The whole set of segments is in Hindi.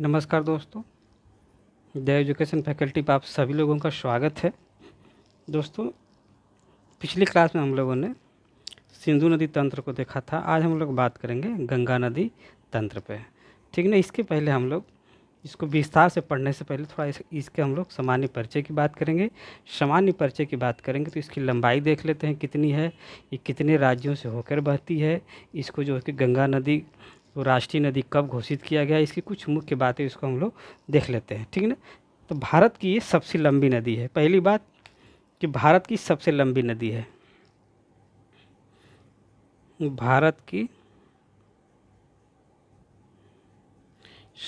नमस्कार दोस्तों द एजुकेशन फैकल्टी पर आप सभी लोगों का स्वागत है दोस्तों पिछली क्लास में हम लोगों ने सिंधु नदी तंत्र को देखा था आज हम लोग बात करेंगे गंगा नदी तंत्र पे ठीक ना इसके पहले हम लोग इसको विस्तार से पढ़ने से पहले थोड़ा इस, इसके हम लोग सामान्य परिचय की बात करेंगे सामान्य परिचय की बात करेंगे तो इसकी लंबाई देख लेते हैं कितनी है ये कितने राज्यों से होकर बहती है इसको जो है कि गंगा नदी तो राष्ट्रीय नदी कब घोषित किया गया इसकी कुछ मुख्य बातें इसको हम लोग देख लेते हैं ठीक है ना तो भारत की ये सबसे लंबी नदी है पहली बात कि भारत की सबसे लंबी नदी है भारत की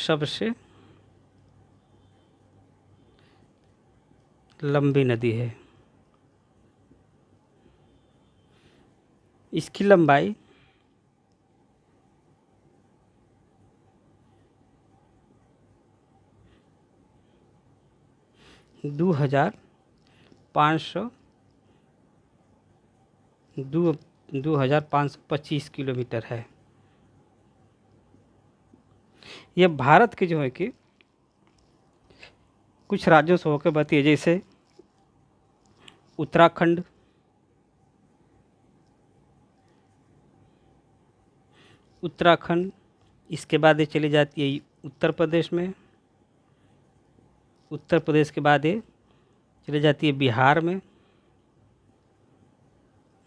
सबसे लंबी नदी है इसकी लंबाई दो हज़ार पाँच सौ दो दो हज़ार पाँच सौ पच्चीस किलोमीटर है यह भारत के जो है कि कुछ राज्यों से होकर बहती है जैसे उत्तराखंड उत्तराखंड इसके बाद ये चली जाती है उत्तर प्रदेश में उत्तर प्रदेश के बाद ये चले जाती है बिहार में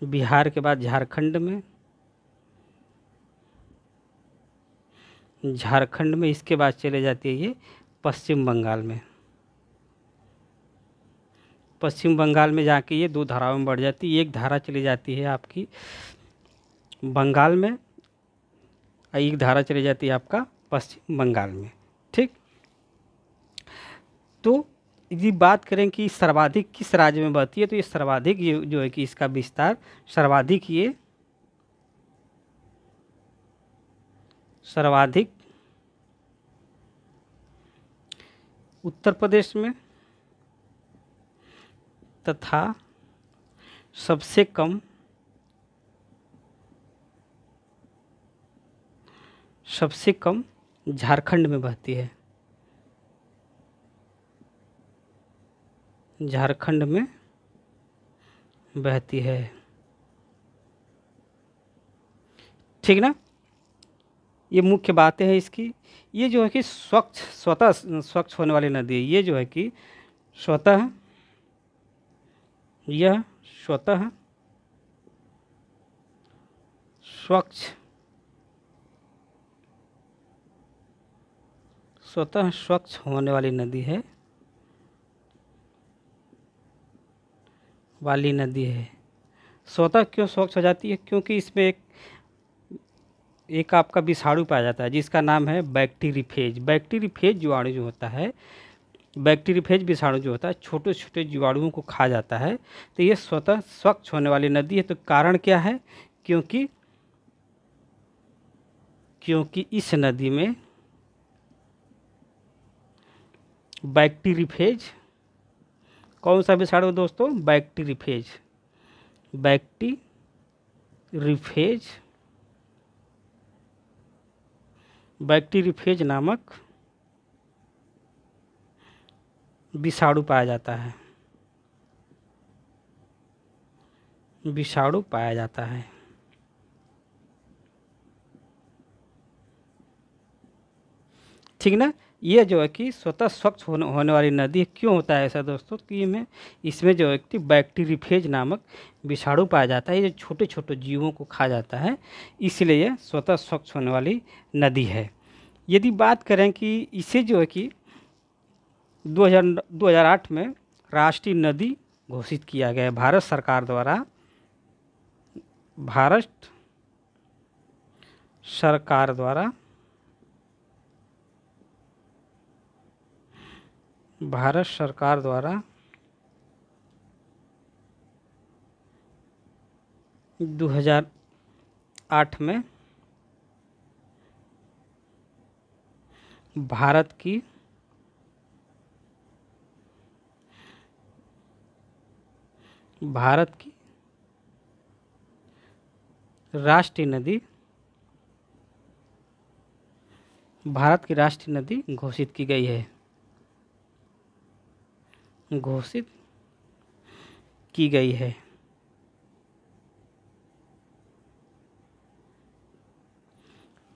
बिहार के बाद झारखंड में झारखंड में इसके बाद चले जाती है ये पश्चिम बंगाल में पश्चिम बंगाल में जाके ये दो धाराओं में बढ़ जाती है एक धारा चली जाती है आपकी बंगाल में और एक धारा चली जाती है आपका पश्चिम बंगाल में तो यदि बात करें कि सर्वाधिक किस राज्य में बहती है तो ये सर्वाधिक ये जो है कि इसका विस्तार सर्वाधिक ये सर्वाधिक उत्तर प्रदेश में तथा सबसे कम सबसे कम झारखंड में बहती है झारखंड में बहती है ठीक ना ये मुख्य बातें हैं इसकी ये जो है कि स्वच्छ स्वतः स्वच्छ होने वाली नदी है ये जो है कि स्वतः यह स्वतः स्वच्छ स्वतः स्वच्छ होने वाली नदी है वाली नदी है स्वतः क्यों स्वच्छ हो जाती है क्योंकि इसमें एक एक आपका विषाणु पाया जाता है जिसका नाम है बैक्टीरीफेज बैक्टीरीफेज जीवाणु जो होता है बैक्टीरिफेज विषाणु जो होता है छोटे छोटे जीवाणुओं को खा जाता है तो ये स्वतः स्वच्छ होने वाली नदी है तो कारण क्या है क्योंकि क्योंकि इस नदी में बैक्टीरिफेज कौन सा विषाणु दोस्तों बैक्टीरिफेज बैक्टी रिफेज बैक्टीरिफेज नामक विषाणु पाया जाता है विषाणु पाया जाता है ठीक ना ये जो है कि स्वतः स्वच्छ होने होने वाली नदी क्यों होता है ऐसा दोस्तों कि में इसमें जो है कि बैक्टीरिफेज नामक विषाणु पाया जाता है ये छोटे छोटे जीवों को खा जाता है इसलिए यह स्वतः स्वच्छ होने वाली नदी है यदि बात करें कि इसे जो है कि 2008 में राष्ट्रीय नदी घोषित किया गया भारत सरकार द्वारा भारत सरकार द्वारा भारत सरकार द्वारा दो में भारत की भारत की राष्ट्रीय नदी भारत की राष्ट्रीय नदी घोषित की गई है घोषित की गई है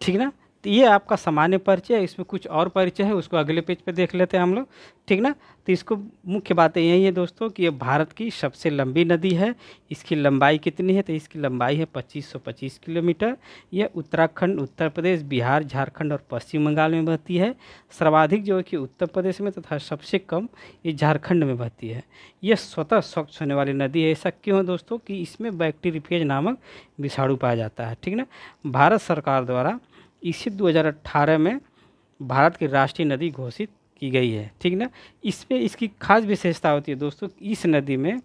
ठीक ना तो ये आपका सामान्य परिचय है इसमें कुछ और परिचय है उसको अगले पेज पे देख लेते हैं हम लोग ठीक ना तो इसको मुख्य बातें यही है दोस्तों कि ये भारत की सबसे लंबी नदी है इसकी लंबाई कितनी है तो इसकी लंबाई है 2525 किलोमीटर यह उत्तराखंड उत्तर प्रदेश बिहार झारखंड और पश्चिम बंगाल में बहती है सर्वाधिक जो है कि उत्तर प्रदेश में तथा सबसे कम ये झारखंड में बहती है यह स्वतः स्वच्छ होने वाली नदी है ऐसा क्यों है दोस्तों कि इसमें बैक्टीरिफेज नामक विषाणु पाया जाता है ठीक ना भारत सरकार द्वारा इसे 2018 में भारत की राष्ट्रीय नदी घोषित की गई है ठीक ना इसमें इसकी खास विशेषता होती है दोस्तों इस नदी में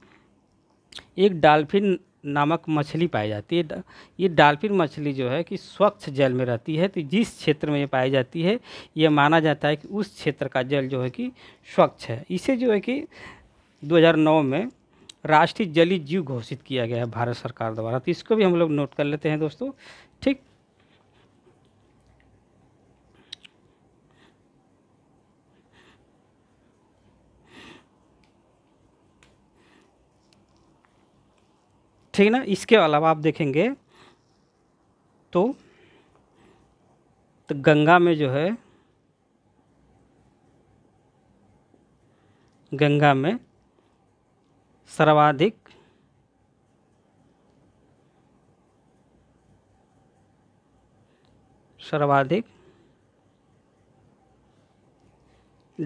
एक डाल्फिन नामक मछली पाई जाती है ये डाल्फिन मछली जो है कि स्वच्छ जल में रहती है तो जिस क्षेत्र में ये पाई जाती है ये माना जाता है कि उस क्षेत्र का जल जो है कि स्वच्छ है इसे जो है कि 2009 में राष्ट्रीय जलीय जीव घोषित किया गया है भारत सरकार द्वारा तो इसको भी हम लोग नोट कर लेते हैं दोस्तों ठीक ठीक है ना इसके अलावा आप देखेंगे तो, तो गंगा में जो है गंगा में सर्वाधिक सर्वाधिक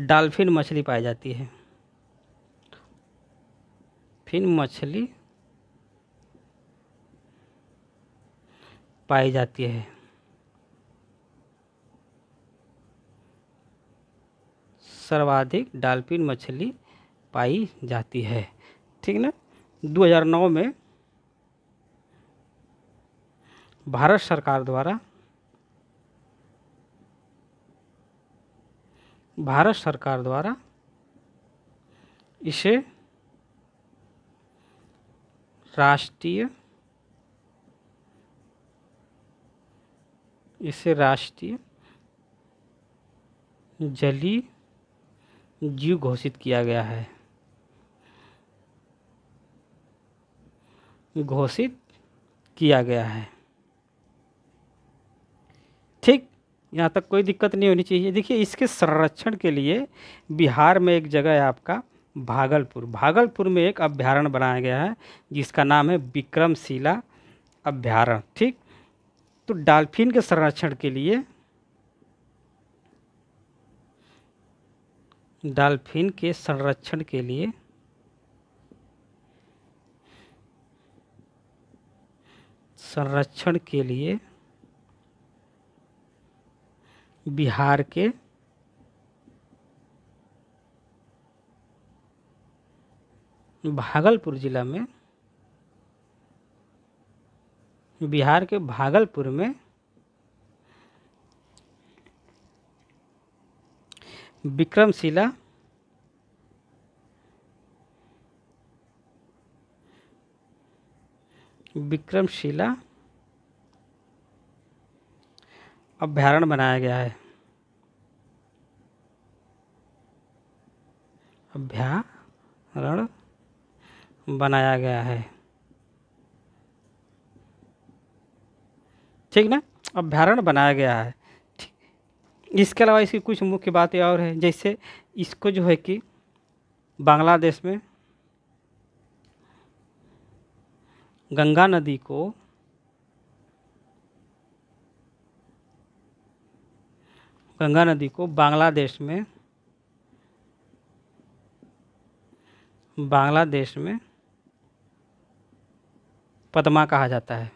डालफिन मछली पाई जाती है फिन मछली पाई जाती है सर्वाधिक डाल्फिन मछली पाई जाती है ठीक ना 2009 में भारत सरकार द्वारा भारत सरकार द्वारा इसे राष्ट्रीय इसे राष्ट्रीय जली जीव घोषित किया गया है घोषित किया गया है ठीक यहाँ तक कोई दिक्कत नहीं होनी चाहिए देखिए इसके संरक्षण के लिए बिहार में एक जगह है आपका भागलपुर भागलपुर में एक अभ्यारण्य बनाया गया है जिसका नाम है विक्रमशिला अभ्यारण्य ठीक तो डाल्फिन के संरक्षण के लिए डाल्फिन के संरक्षण के लिए संरक्षण के लिए बिहार के भागलपुर जिला में बिहार के भागलपुर में विक्रमशिला विक्रमशिला अभ्यारण्य बनाया गया है अभ्यारण बनाया गया है ठीक ना अभ्यारण बनाया गया है इसके अलावा इसकी कुछ मुख्य बातें और हैं जैसे इसको जो है कि बांग्लादेश में गंगा नदी को गंगा नदी को बांग्लादेश में बांग्लादेश में पद्मा कहा जाता है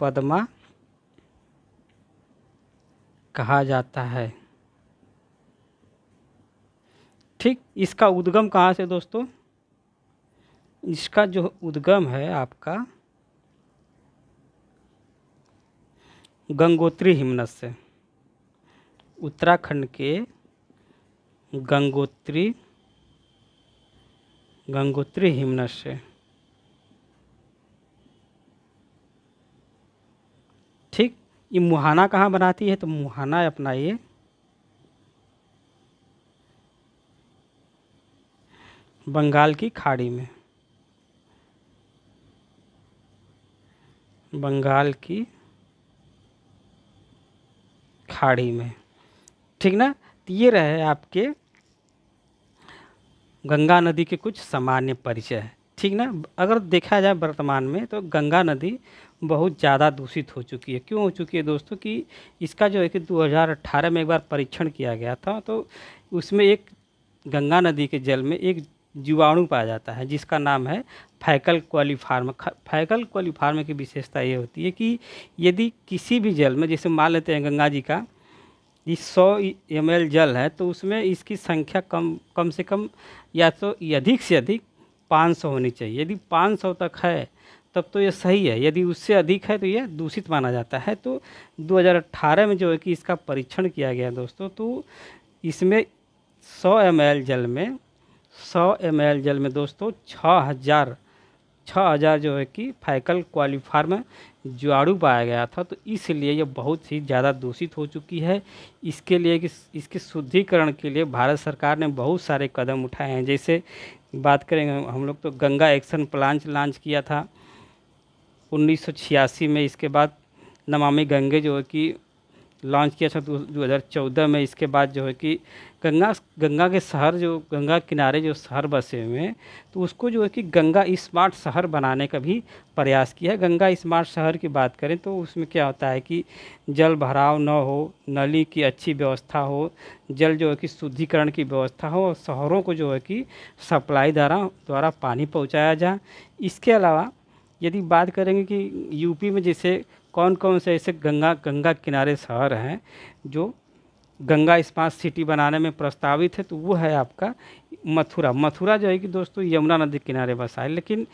पद्मा कहा जाता है ठीक इसका उद्गम कहाँ से दोस्तों इसका जो उद्गम है आपका गंगोत्री हिमनस से उत्तराखंड के गंगोत्री गंगोत्री हिमनस से ये मुहाना कहाँ बनाती है तो मुहाना अपना ये बंगाल की खाड़ी में बंगाल की खाड़ी में ठीक ना तो ये रहे आपके गंगा नदी के कुछ सामान्य परिचय ठीक ना अगर देखा जाए वर्तमान में तो गंगा नदी बहुत ज़्यादा दूषित हो चुकी है क्यों हो चुकी है दोस्तों कि इसका जो है कि 2018 में एक बार परीक्षण किया गया था तो उसमें एक गंगा नदी के जल में एक जीवाणु पाया जाता है जिसका नाम है फैकल क्वालिफार्म फैकल क्वालिफार्म की विशेषता ये होती है कि यदि किसी भी जल में जैसे मान लेते हैं गंगा जी का ये सौ एम जल है तो उसमें इसकी संख्या कम कम से कम या तो अधिक से अधिक 500 होनी चाहिए यदि 500 तक है तब तो ये सही है यदि उससे अधिक है तो यह दूषित माना जाता है तो 2018 में जो है कि इसका परीक्षण किया गया दोस्तों तो इसमें 100 एम जल में 100 एम जल में दोस्तों छः हज़ार छः हज़ार जो है कि फैकल क्वालिफार्म जुआड़ु पाया गया था तो इसलिए यह बहुत ही ज़्यादा दूषित हो चुकी है इसके लिए कि इसके शुद्धिकरण के लिए भारत सरकार ने बहुत सारे कदम उठाए हैं जैसे बात करेंगे हम लोग तो गंगा एक्शन प्लान लॉन्च किया था 1986 में इसके बाद नमामि गंगे जो है कि लॉन्च किया था दो हज़ार चौदह में इसके बाद जो है कि गंगा गंगा के शहर जो गंगा किनारे जो शहर बसे हुए हैं तो उसको जो है कि गंगा स्मार्ट शहर बनाने का भी प्रयास किया है गंगा स्मार्ट शहर की बात करें तो उसमें क्या होता है कि जल भराव न हो नली की अच्छी व्यवस्था हो जल जो है कि शुद्धिकरण की व्यवस्था हो और शहरों को जो है कि सप्लाई द्वारा द्वारा पानी पहुँचाया जाए इसके अलावा यदि बात करेंगे कि यूपी में जैसे कौन कौन से ऐसे गंगा गंगा किनारे शहर हैं जो गंगा स्मार्ट सिटी बनाने में प्रस्तावित है तो वो है आपका मथुरा मथुरा जो है कि दोस्तों यमुना नदी किनारे बसा है लेकिन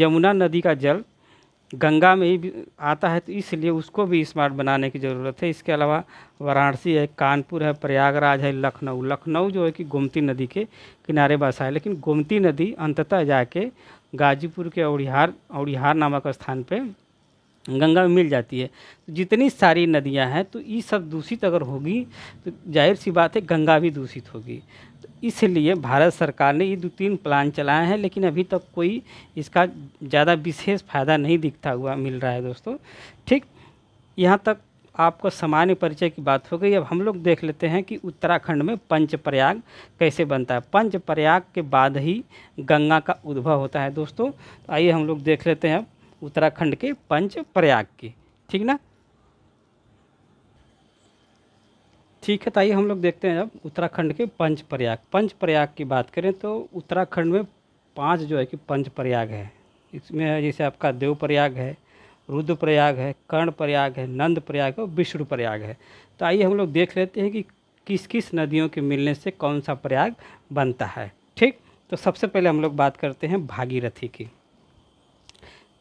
यमुना नदी का जल गंगा में ही आता है तो इसलिए उसको भी स्मार्ट बनाने की ज़रूरत है इसके अलावा वाराणसी है कानपुर है प्रयागराज है लखनऊ लखनऊ जो है कि गोमती नदी के किनारे बसा है लेकिन गोमती नदी अंततः जाके गाजीपुर के औड़िहार औड़िहार नामक स्थान पर गंगा में मिल जाती है तो जितनी सारी नदियां हैं तो ये सब दूषित अगर होगी तो जाहिर सी बात है गंगा भी दूषित होगी तो इसलिए भारत सरकार ने ये दो तीन प्लान चलाए हैं लेकिन अभी तक कोई इसका ज़्यादा विशेष फ़ायदा नहीं दिखता हुआ मिल रहा है दोस्तों ठीक यहाँ तक आपको सामान्य परिचय की बात हो गई अब हम लोग देख लेते हैं कि उत्तराखंड में पंचप्रयाग कैसे बनता है पंचप्रयाग के बाद ही गंगा का उद्भव होता है दोस्तों तो आइए हम लोग देख लेते हैं उत्तराखंड के पंचप्रयाग की ठीक ना ठीक है तो आइए हम लोग देखते हैं अब उत्तराखंड के पंच प्रयाग पंच प्रयाग की बात करें तो उत्तराखंड में पांच जो है कि पंच प्रयाग है इसमें जैसे आपका देव प्रयाग है रुद्र प्रयाग है कर्ण प्रयाग है नंद प्रयाग है और विष्णु प्रयाग है तो आइए हम लोग देख लेते हैं कि किस किस नदियों के मिलने से कौन सा प्रयाग बनता है ठीक तो सबसे पहले हम लोग बात करते हैं भागीरथी की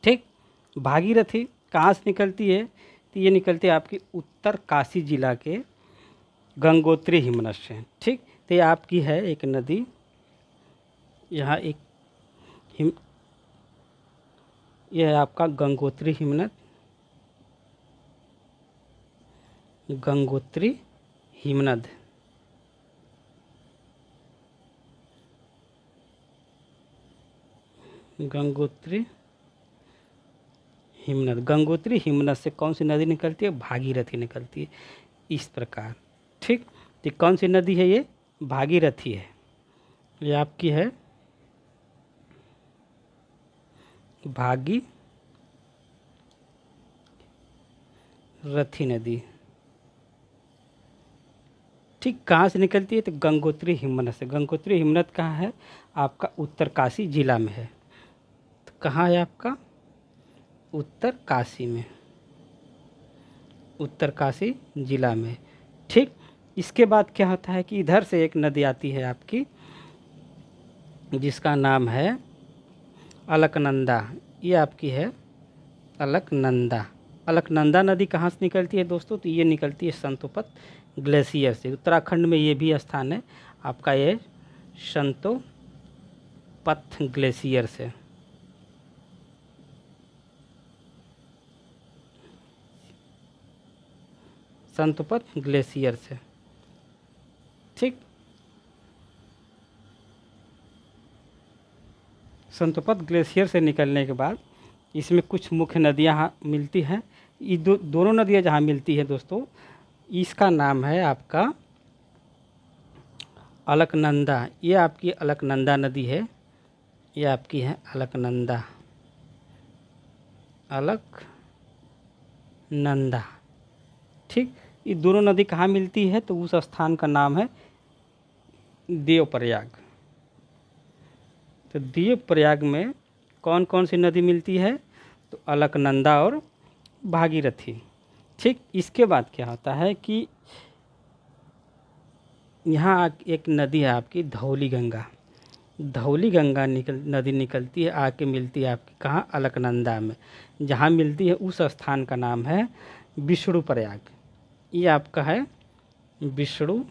ठीक भागीरथी कहाँ से निकलती है तो ये निकलती है आपकी उत्तर काशी जिला के गंगोत्री है ठीक तो ये आपकी है एक नदी यहाँ एक हिम यह है आपका गंगोत्री हिमनद गंगोत्री हिमनद गंगोत्री हिमनद गंगोत्री हिमनद से कौन सी नदी निकलती है भागीरथी निकलती है इस प्रकार ठीक तो कौन सी नदी है ये भागीरथी है ये आपकी है भागी रथी नदी ठीक कहाँ से निकलती है तो गंगोत्री हिमनत से गंगोत्री हिमनत कहाँ है आपका उत्तरकाशी ज़िला में है तो कहाँ है आपका उत्तरकाशी में उत्तरकाशी ज़िला में ठीक इसके बाद क्या होता है कि इधर से एक नदी आती है आपकी जिसका नाम है अलकनंदा ये आपकी है अलकनंदा अलकनंदा नदी कहाँ से निकलती है दोस्तों तो ये निकलती है संतोपत ग्लेशियर से उत्तराखंड में ये भी स्थान है आपका ये पथ ग्लेशियर से संतोपत ग्लेशियर से ठीक संतोपत ग्लेशियर से निकलने के बाद इसमें कुछ मुख्य नदियाँ हाँ मिलती हैं ये दो दोनों नदियाँ जहाँ मिलती हैं दोस्तों इसका नाम है आपका अलकनंदा ये आपकी अलकनंदा नदी है ये आपकी है अलकनंदा अलकनंदा ठीक ये दोनों नदी कहाँ मिलती है तो उस स्थान का नाम है देव प्रयाग तो देव प्रयाग में कौन कौन सी नदी मिलती है तो अलकनंदा और भागीरथी ठीक इसके बाद क्या होता है कि यहाँ एक नदी है आपकी धौली गंगा धौली गंगा निकल नदी निकलती है आके मिलती है आपकी कहाँ अलकनंदा में जहाँ मिलती है उस स्थान का नाम है विष्णु प्रयाग ये आपका है विष्णु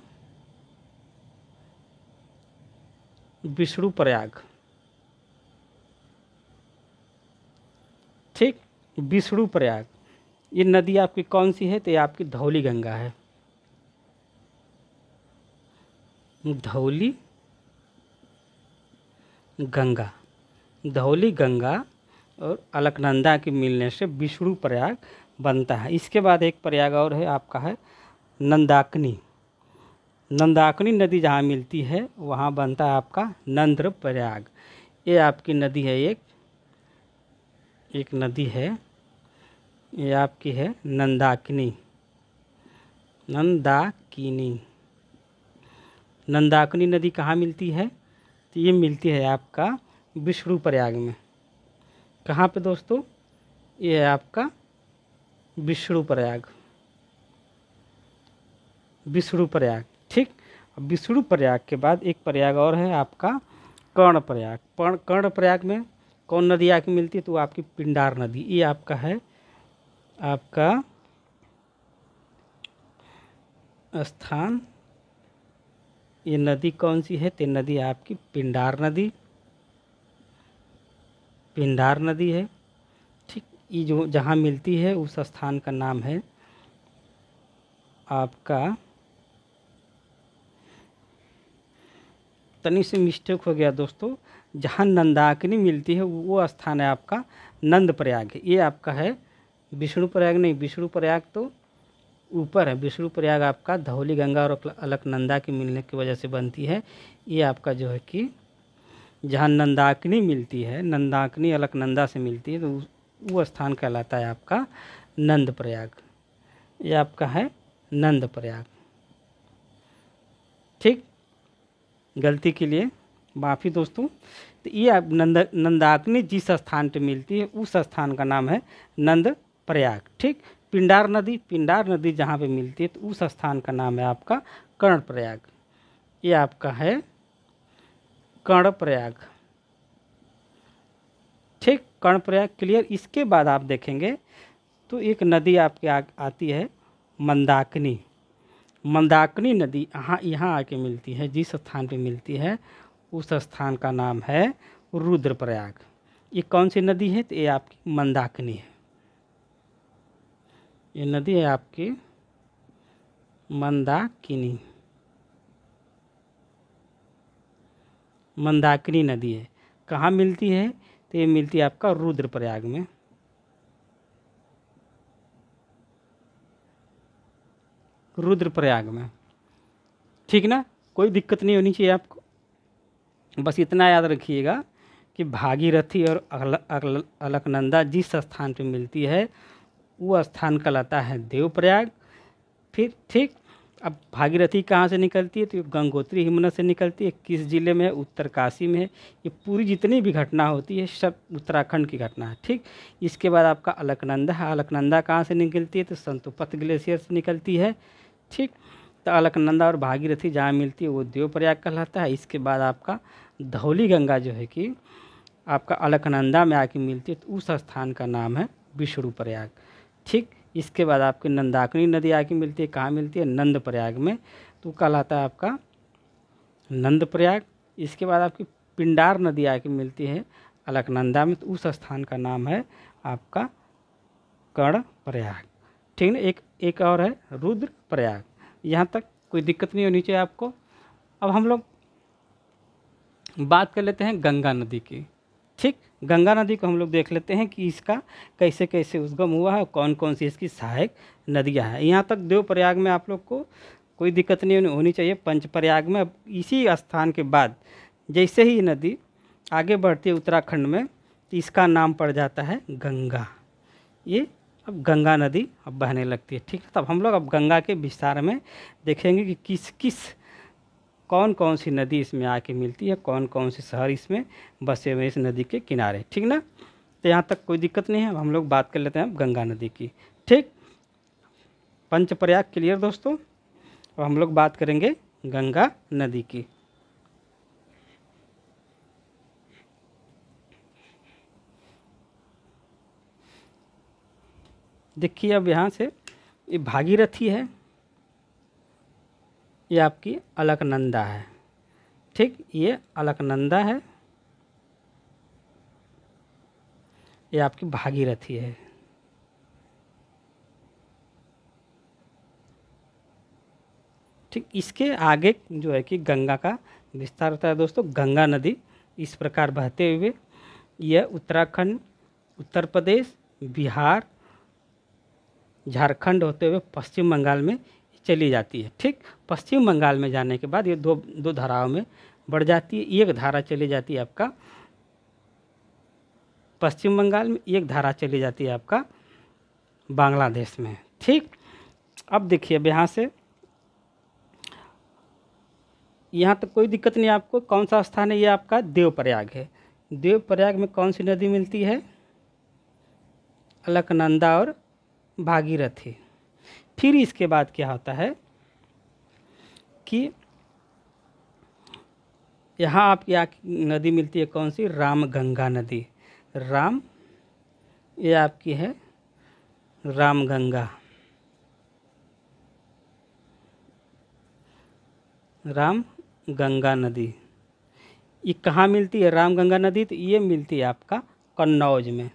विष्णु प्रयाग ठीक विष्णु प्रयाग ये नदी आपकी कौन सी है तो ये आपकी धौली गंगा है धौली गंगा धौली गंगा और अलकनंदा के मिलने से विष्णु प्रयाग बनता है इसके बाद एक प्रयाग और है आपका है नंदाकनी नंदाकिनी नदी जहाँ मिलती है वहाँ बनता है आपका नंद्र प्रयाग ये आपकी नदी है एक एक नदी है ये आपकी है नंदाकिनी नंदाकिनी नंदाकिनी नदी कहाँ मिलती है तो ये मिलती है आपका विष्णु प्रयाग में कहाँ पे दोस्तों ये है आपका विष्णु प्रयाग ठीक विष्णु प्रयाग के बाद एक प्रयाग और है आपका कर्ण प्रयाग कर्ण प्रयाग में कौन नदी आके मिलती है तो आपकी पिंडार नदी ये आपका है आपका स्थान ये नदी कौन सी है तो नदी आपकी पिंडार नदी पिंडार नदी है ठीक ये जो जहाँ मिलती है उस स्थान का नाम है आपका पतनी से मिस्टेक हो गया दोस्तों जहाँ नंदाकिनी मिलती है वो स्थान है आपका नंद प्रयाग ये आपका है विष्णु प्रयाग नहीं विष्णु प्रयाग तो ऊपर है विष्णु प्रयाग आपका धौली गंगा और अलकनंदा के मिलने की वजह से बनती है ये आपका जो है कि जहाँ नंदाकिनी मिलती है नंदाकिनी अलकनंदा से मिलती है तो वो स्थान कहलाता है आपका नंद प्रयाग ये आपका है नंद प्रयाग ठीक गलती के लिए माफ़ी दोस्तों तो ये आप नंद नंदाकनी जिस स्थान पर मिलती है उस स्थान का नाम है नंद प्रयाग ठीक पिंडार नदी पिंडार नदी जहाँ पे मिलती है तो उस स्थान का नाम है आपका कर्ण प्रयाग ये आपका है कर्ण प्रयाग ठीक कर्ण प्रयाग क्लियर इसके बाद आप देखेंगे तो एक नदी आपके आ, आती है मंदाकिनी मंदाकिनी नदी यहाँ यहाँ आके मिलती है जिस स्थान पे मिलती है उस स्थान का नाम है रुद्रप्रयाग ये कौन सी नदी है तो ये आपकी मंदाकिनी है ये नदी है आपकी मंदाकिनी मंदाकिनी नदी है कहाँ मिलती है तो ये मिलती है आपका रुद्रप्रयाग में रुद्रप्रयाग में ठीक ना कोई दिक्कत नहीं होनी चाहिए आपको बस इतना याद रखिएगा कि भागीरथी और अल, अलकनंदा जिस स्थान पर मिलती है वो स्थान कहलाता है देवप्रयाग फिर ठीक अब भागीरथी कहाँ से निकलती है तो गंगोत्री हिमनद से निकलती है किस जिले में है उत्तरकाशी में है ये पूरी जितनी भी घटना होती है सब उत्तराखंड की घटना है ठीक इसके बाद आपका अलकनंदा है अलकनंदा कहाँ से निकलती है तो संतुपथ ग्लेशियर से निकलती है ठीक तो अलकनंदा और भागीरथी जहाँ मिलती है वो देवप्रयाग कहलाता है इसके बाद आपका धौली गंगा जो है कि आपका अलकनंदा में आके मिलती है तो उस स्थान का नाम है विष्णु प्रयाग ठीक इसके बाद आपकी नंदाकिनी नदी आके मिलती है कहाँ मिलती है नंद प्रयाग में तो कहलाता है आपका नंद प्रयाग इसके बाद आपकी पिंडार नदी आके मिलती है अलकनंदा में तो उस स्थान का नाम है आपका कर्ण प्रयाग ठीक ना एक एक और है रुद्र प्रयाग यहाँ तक कोई दिक्कत नहीं होनी चाहिए आपको अब हम लोग बात कर लेते हैं गंगा नदी की ठीक गंगा नदी को हम लोग देख लेते हैं कि इसका कैसे कैसे उद्गम हुआ है कौन कौन सी इसकी सहायक नदियाँ हैं यहाँ तक देव प्रयाग में आप लोग को कोई दिक्कत नहीं होनी चाहिए पंचप्रयाग में अब इसी स्थान के बाद जैसे ही नदी आगे बढ़ती है उत्तराखंड में तो इसका नाम पड़ जाता है गंगा ये अब गंगा नदी अब बहने लगती है ठीक है तब हम लोग अब गंगा के विस्तार में देखेंगे कि किस किस कौन कौन सी नदी इसमें आके मिलती है कौन कौन से शहर इसमें बसे हुए इस नदी के किनारे ठीक ना तो यहाँ तक कोई दिक्कत नहीं है अब हम लोग बात कर लेते हैं अब गंगा नदी की ठीक पंचप्रयाग क्लियर दोस्तों और हम लोग बात करेंगे गंगा नदी की देखिए अब यहाँ से ये भागीरथी है ये आपकी अलकनंदा है ठीक ये अलकनंदा है ये आपकी भागीरथी है ठीक इसके आगे जो है कि गंगा का विस्तार होता है दोस्तों गंगा नदी इस प्रकार बहते हुए यह उत्तराखंड उत्तर प्रदेश बिहार झारखंड होते हुए पश्चिम बंगाल में चली जाती है ठीक पश्चिम बंगाल में जाने के बाद ये दो दो धाराओं में बढ़ जाती है एक धारा चली जाती है आपका पश्चिम बंगाल में एक धारा चली जाती है आपका बांग्लादेश में ठीक अब देखिए अब यहाँ से यहाँ तक तो कोई दिक्कत नहीं आपको कौन सा स्थान है ये आपका देवप्रयाग है देवप्रयाग में कौन सी नदी मिलती है अलकनंदा और भागीरथी फिर इसके बाद क्या होता है कि यहाँ आप आपकी नदी मिलती है कौन सी राम गंगा नदी राम ये आपकी है राम गंगा राम गंगा नदी ये कहाँ मिलती है राम गंगा नदी तो ये मिलती है आपका कन्नौज में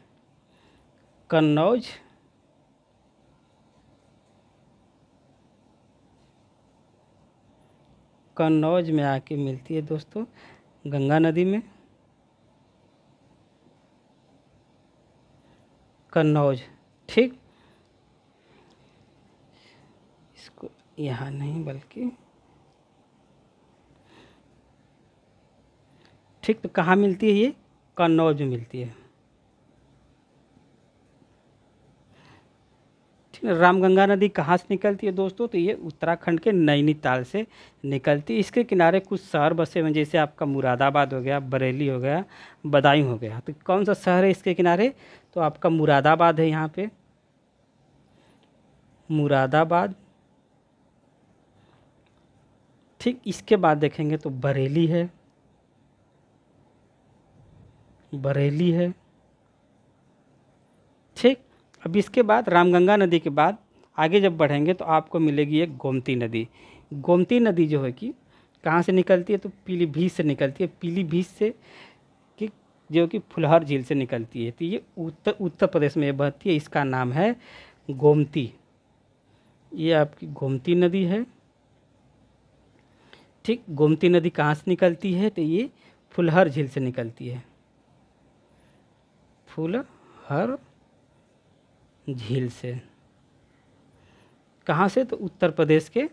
कन्नौज कन्नौज में आके मिलती है दोस्तों गंगा नदी में कन्नौज ठीक इसको यहाँ नहीं बल्कि ठीक तो कहाँ मिलती है ये कन्नौज में मिलती है रामगंगा नदी कहाँ से निकलती है दोस्तों तो ये उत्तराखंड के नैनीताल से निकलती है इसके किनारे कुछ शहर बसे हुए जैसे आपका मुरादाबाद हो गया बरेली हो गया बदायूं हो गया तो कौन सा शहर है इसके किनारे तो आपका मुरादाबाद है यहाँ पे मुरादाबाद ठीक इसके बाद देखेंगे तो बरेली है बरेली है ठीक अब इसके बाद रामगंगा नदी के बाद आगे जब बढ़ेंगे तो आपको मिलेगी एक गोमती नदी गोमती नदी जो है कि कहाँ से निकलती है तो पीलीभीत से निकलती है पीलीभीत से कि जो कि फुलहर झील से निकलती है तो ये उत्तर उत्तर प्रदेश में बहती है इसका नाम है गोमती ये आपकी गोमती नदी है ठीक गोमती नदी कहाँ से निकलती है तो ये फुलहर झील से निकलती है फुलहर हर झील से कहाँ से तो उत्तर प्रदेश के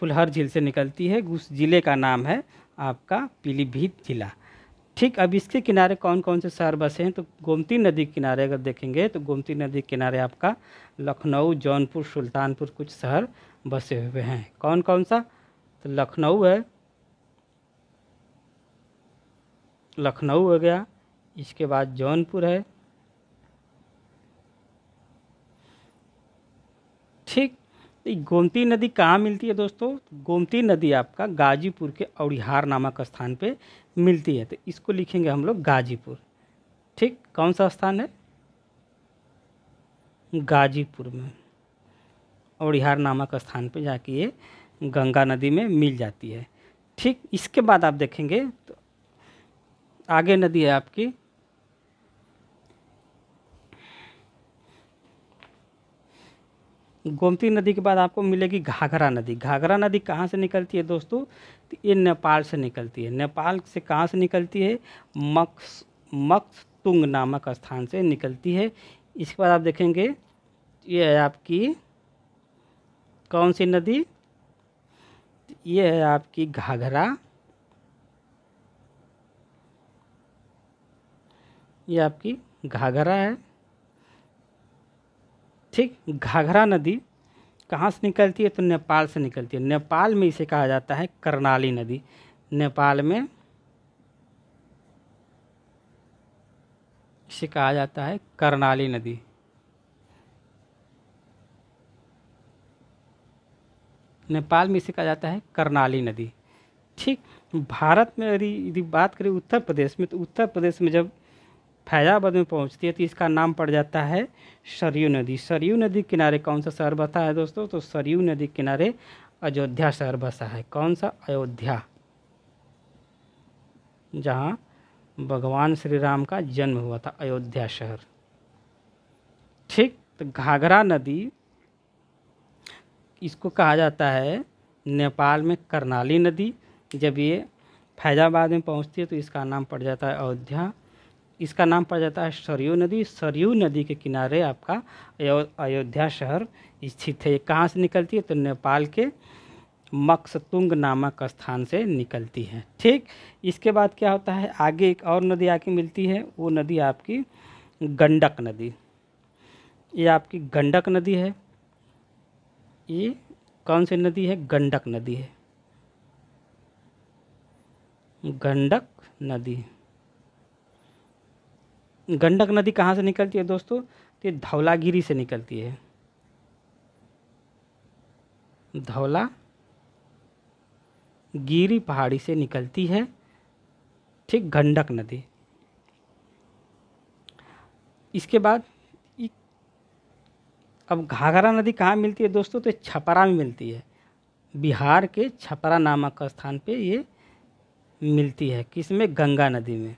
फुलहर झील से निकलती है उस ज़िले का नाम है आपका पीलीभीत ज़िला ठीक अब इसके किनारे कौन कौन से शहर बसे हैं तो गोमती नदी के किनारे अगर देखेंगे तो गोमती नदी के किनारे आपका लखनऊ जौनपुर सुल्तानपुर कुछ शहर बसे हुए हैं कौन कौन सा तो लखनऊ है लखनऊ हो गया इसके बाद जौनपुर है ठीक गोमती नदी कहाँ मिलती है दोस्तों गोमती नदी आपका गाजीपुर के औड़िहार नामक स्थान पे मिलती है तो इसको लिखेंगे हम लोग गाजीपुर ठीक कौन सा स्थान है गाजीपुर में औड़िहार नामक स्थान पे जाके ये गंगा नदी में मिल जाती है ठीक इसके बाद आप देखेंगे तो आगे नदी है आपकी गोमती नदी के बाद आपको मिलेगी घाघरा नदी घाघरा नदी कहाँ से निकलती है दोस्तों तो ये नेपाल से निकलती है नेपाल से कहाँ से निकलती है मक्स मक्सतुंग नामक स्थान से निकलती है इसके बाद आप देखेंगे ये है आपकी कौन सी नदी ये है आपकी घाघरा ये आपकी घाघरा है ठीक घाघरा नदी कहाँ से निकलती है तो नेपाल से निकलती है नेपाल में इसे कहा जाता है करनाली नदी नेपाल में इसे कहा जाता है करनाली नदी नेपाल में इसे कहा जाता है करनाली नदी ठीक भारत में यदि यदि बात करें उत्तर प्रदेश में तो उत्तर प्रदेश में जब फैजाबाद में पहुंचती है तो इसका नाम पड़ जाता है सरयू नदी सरयू नदी किनारे कौन सा शहर बसा है दोस्तों तो सरयू नदी किनारे अयोध्या शहर बसा है कौन सा अयोध्या जहाँ भगवान श्री राम का जन्म हुआ था अयोध्या शहर ठीक तो घाघरा नदी इसको कहा जाता है नेपाल में करनाली नदी जब ये फैजाबाद में पहुंचती है तो इसका नाम पड़ जाता है अयोध्या इसका नाम पड़ जाता है सरयू नदी सरयू नदी के किनारे आपका अयोध्या शहर स्थित है ये कहाँ से निकलती है तो नेपाल के मक्सतुंग नामक स्थान से निकलती है ठीक इसके बाद क्या होता है आगे एक और नदी आके मिलती है वो नदी आपकी गंडक नदी ये आपकी गंडक नदी है ये कौन सी नदी है गंडक नदी है गंडक नदी गंडक नदी कहाँ से निकलती है दोस्तों तो ये धौलागिरी से निकलती है धौला गिरी पहाड़ी से निकलती है ठीक गंडक नदी इसके बाद अब घाघरा नदी कहाँ मिलती है दोस्तों तो छपरा में मिलती है बिहार के छपरा नामक स्थान पे ये मिलती है किसमें गंगा नदी में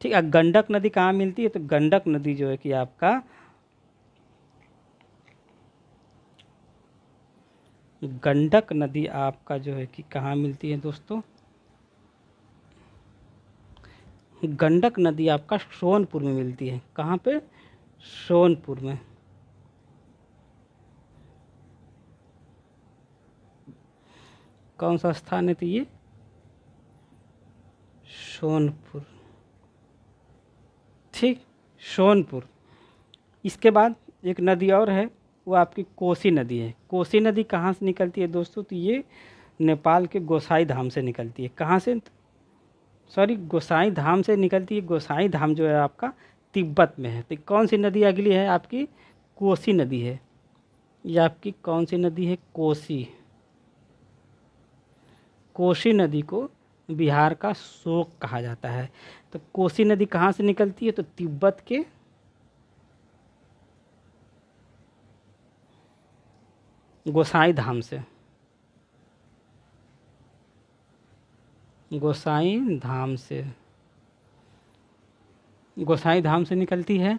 ठीक है गंडक नदी कहाँ मिलती है तो गंडक नदी जो है कि आपका गंडक नदी आपका जो है कि कहाँ मिलती है दोस्तों गंडक नदी आपका सोनपुर में मिलती है कहाँ पे सोनपुर में कौन सा स्थान है तो ये सोनपुर ठीक सोनपुर इसके बाद एक नदी और है वो आपकी कोसी नदी है कोसी नदी कहाँ से निकलती है दोस्तों तो ये नेपाल के गोसाई धाम से निकलती है कहाँ से सॉरी गोसाई धाम से निकलती है गोसाई धाम जो है आपका तिब्बत में है तो कौन सी नदी अगली है आपकी कोसी नदी है या आपकी कौन सी नदी है कोसी कोसी नदी को बिहार का शोक कहा जाता है तो कोसी नदी कहाँ से निकलती है तो तिब्बत के गोसाई धाम से गोसाई धाम से गोसाई धाम से निकलती है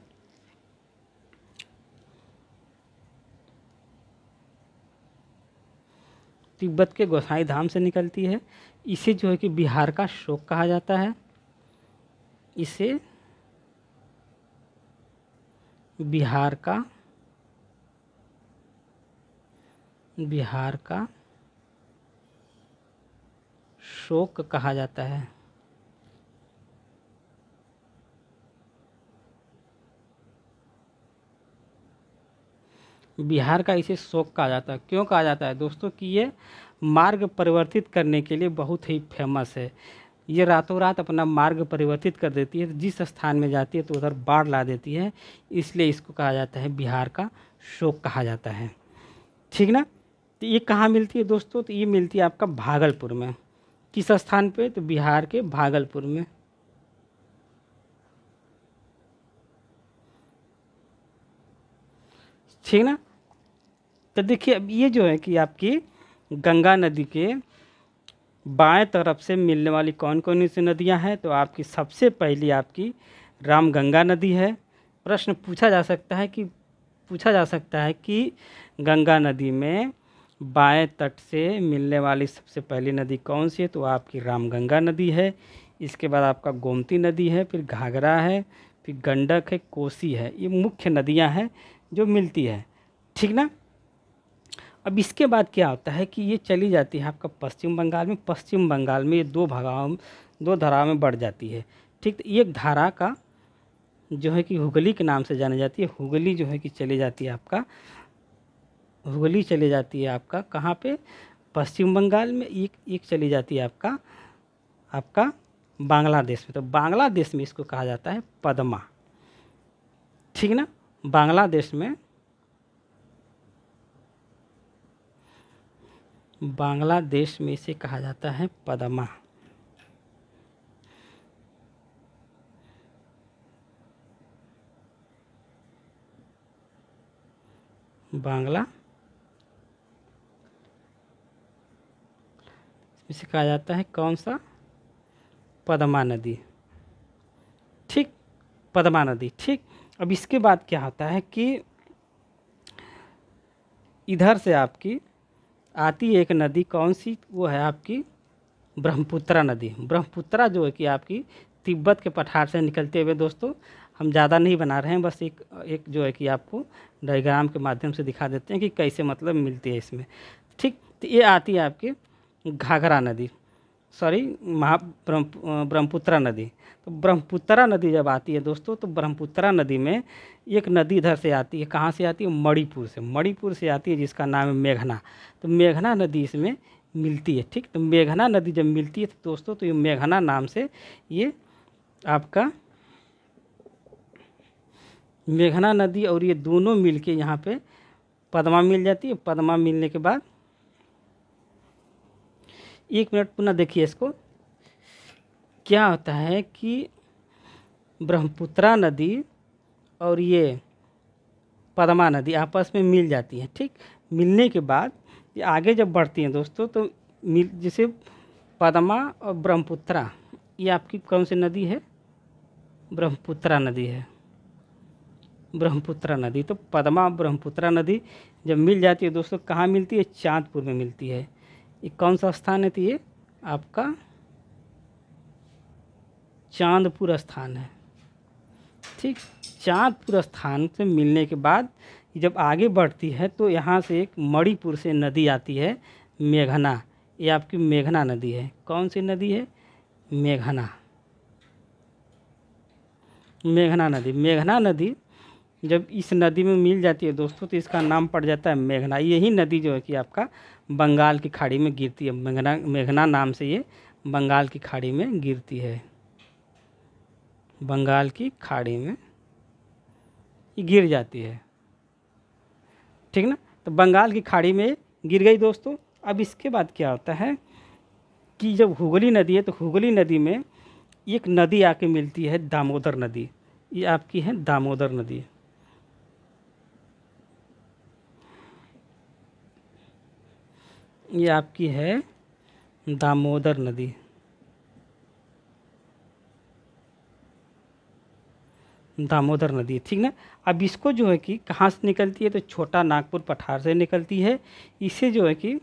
तिब्बत के गोसाई धाम से निकलती है इसे जो है कि बिहार का शोक कहा जाता है इसे बिहार का बिहार का शोक कहा जाता है बिहार का इसे शोक कहा जाता है क्यों कहा जाता है दोस्तों कि ये मार्ग परिवर्तित करने के लिए बहुत ही फेमस है ये रातों रात अपना मार्ग परिवर्तित कर देती है जिस स्थान में जाती है तो उधर बाढ़ ला देती है इसलिए इसको कहा जाता है बिहार का शोक कहा जाता है ठीक ना तो ये कहाँ मिलती है दोस्तों तो ये मिलती है आपका भागलपुर में किस स्थान पे तो बिहार के भागलपुर में ठीक ना तो देखिए अब ये जो है कि आपकी गंगा नदी के बाएं तरफ से मिलने वाली कौन कौन सी नदियां हैं तो आपकी सबसे पहली आपकी रामगंगा नदी है प्रश्न पूछा जा सकता है कि पूछा जा सकता है कि गंगा नदी में बाएं तट से मिलने वाली सबसे पहली नदी कौन सी है तो आपकी रामगंगा नदी है इसके बाद आपका गोमती नदी है फिर घाघरा है फिर गंडक है कोसी है ये मुख्य नदियां हैं जो मिलती है ठीक ना अब इसके बाद क्या होता है कि ये चली जाती है आपका पश्चिम बंगाल में पश्चिम बंगाल में ये दो भगाव दो धाराओं में बढ़ जाती है ठीक तो एक धारा का जो है कि हुगली के नाम से जानी जाती है हुगली जो है कि चली जाती है आपका हुगली चली जाती है आपका कहाँ पे पश्चिम बंगाल में एक एक चली जाती है आपका आपका बांग्लादेश में तो बांग्लादेश में इसको कहा जाता है पदमा ठीक ना बांग्लादेश में बांग्लादेश में इसे कहा जाता है पदमा बांग्ला इसे कहा जाता है कौन सा पदमा नदी ठीक पदमा नदी ठीक अब इसके बाद क्या होता है कि इधर से आपकी आती है एक नदी कौन सी वो है आपकी ब्रह्मपुत्रा नदी ब्रह्मपुत्रा जो है कि आपकी तिब्बत के पठार से निकलते हुए दोस्तों हम ज़्यादा नहीं बना रहे हैं बस एक एक जो है कि आपको डायग्राम के माध्यम से दिखा देते हैं कि कैसे मतलब मिलती है इसमें ठीक तो ये आती है आपकी घाघरा नदी सॉरी महा ब्रह्मपुत्रा नदी तो ब्रह्मपुत्रा नदी जब आती है दोस्तों तो ब्रह्मपुत्रा नदी में एक नदी इधर से आती है कहाँ से आती है मणिपुर से मणिपुर से आती है जिसका नाम है मेघना तो मेघना नदी इसमें मिलती है ठीक तो मेघना नदी जब मिलती है तो दोस्तों तो ये मेघना नाम से ये आपका मेघना नदी और ये दोनों मिलके यहाँ पर पदमा मिल जाती है पदमा मिलने के बाद एक मिनट पुनः देखिए इसको क्या होता है कि ब्रह्मपुत्रा नदी और ये पदमा नदी आपस में मिल जाती है ठीक मिलने के बाद ये आगे जब बढ़ती हैं दोस्तों तो मिल जैसे पदमा और ब्रह्मपुत्रा ये आपकी कौन सी नदी है ब्रह्मपुत्रा नदी है ब्रह्मपुत्रा नदी तो पदमा ब्रह्मपुत्रा नदी जब मिल जाती है दोस्तों कहाँ मिलती है चाँदपुर में मिलती है ये कौन सा स्थान है तो ये आपका चांदपुर स्थान है ठीक चांदपुर स्थान से मिलने के बाद जब आगे बढ़ती है तो यहाँ से एक मणिपुर से नदी आती है मेघना ये आपकी मेघना नदी है कौन सी नदी है मेघना मेघना नदी मेघना नदी जब इस नदी में मिल जाती है दोस्तों तो इसका नाम पड़ जाता है मेघना यही नदी जो है कि आपका बंगाल की खाड़ी में गिरती है मेघना मेघना नाम से ये बंगाल की खाड़ी में गिरती है बंगाल की खाड़ी में गिर जाती है ठीक ना तो बंगाल की खाड़ी में गिर गई दोस्तों अब इसके बाद क्या होता है कि जब हुगली नदी है तो हुगली नदी में एक नदी आके मिलती है दामोदर नदी ये आपकी है दामोदर नदी ये आपकी है दामोदर नदी दामोदर नदी ठीक ना अब इसको जो है कि कहाँ से निकलती है तो छोटा नागपुर पठार से निकलती है इसे जो है कि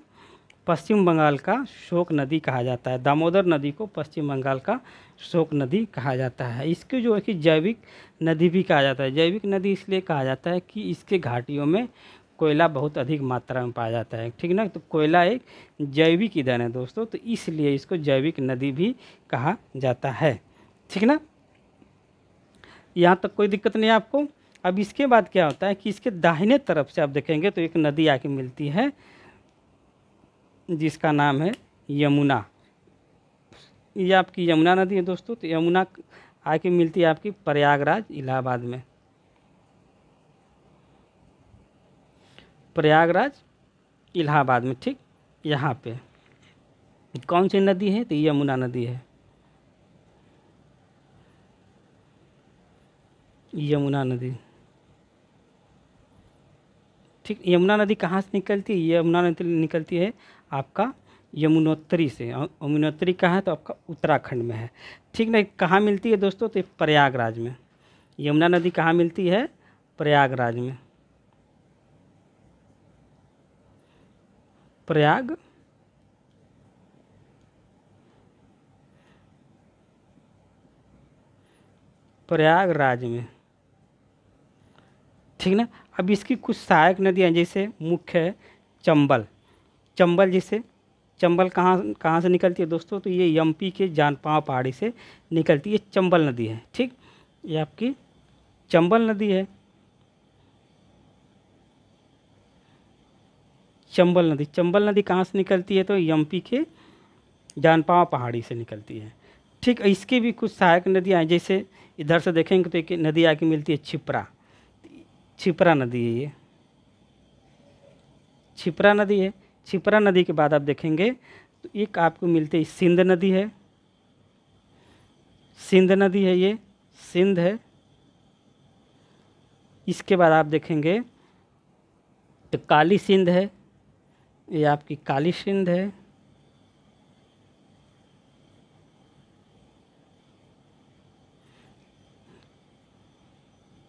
पश्चिम बंगाल का शोक नदी कहा जाता है दामोदर नदी को पश्चिम बंगाल का शोक नदी कहा जाता है इसके जो है कि जैविक नदी भी कहा जाता है जैविक नदी इसलिए कहा जाता है कि इसके घाटियों में कोयला बहुत अधिक मात्रा में पाया जाता है ठीक ना तो कोयला एक जैविक ईंधन है दोस्तों तो इसलिए इसको जैविक नदी भी कहा जाता है ठीक ना यहाँ तक कोई दिक्कत नहीं है आपको अब इसके बाद क्या होता है कि इसके दाहिने तरफ से आप देखेंगे तो एक नदी आके मिलती है जिसका नाम है यमुना ये आपकी यमुना नदी है दोस्तों तो यमुना आके मिलती है आपकी प्रयागराज इलाहाबाद में प्रयागराज इलाहाबाद में ठीक यहाँ पे कौन सी नदी है तो यमुना नदी है यमुना नदी ठीक यमुना नदी कहाँ से निकलती है यमुना नदी निकलती है आपका यमुनोत्री से यमुनोत्री कहाँ है तो आपका उत्तराखंड में है ठीक नहीं कहाँ मिलती है दोस्तों तो प्रयागराज में यमुना नदी कहाँ मिलती है प्रयागराज में प्रयाग प्रयागराज में ठीक ना अब इसकी कुछ सहायक नदियाँ जैसे मुख्य है चंबल चंबल जैसे चंबल कहाँ कहाँ से निकलती है दोस्तों तो ये यमपी के जानपाव पहाड़ी से निकलती है चंबल नदी है ठीक ये आपकी चंबल नदी है चंबल नदी चंबल नदी कहाँ से निकलती है तो यमपी के जानपावा पहाड़ी से निकलती है ठीक इसके भी कुछ सहायक नदियाँ हैं जैसे इधर से देखेंगे तो एक नदी आके मिलती है छिपरा छिपरा नदी है ये छिपरा नदी है छिपरा नदी के बाद आप देखेंगे तो एक आपको मिलती है सिंध नदी है सिंध नदी है ये सिंध है इसके बाद आप देखेंगे तो काली सिंध है ये आपकी काली सिंध है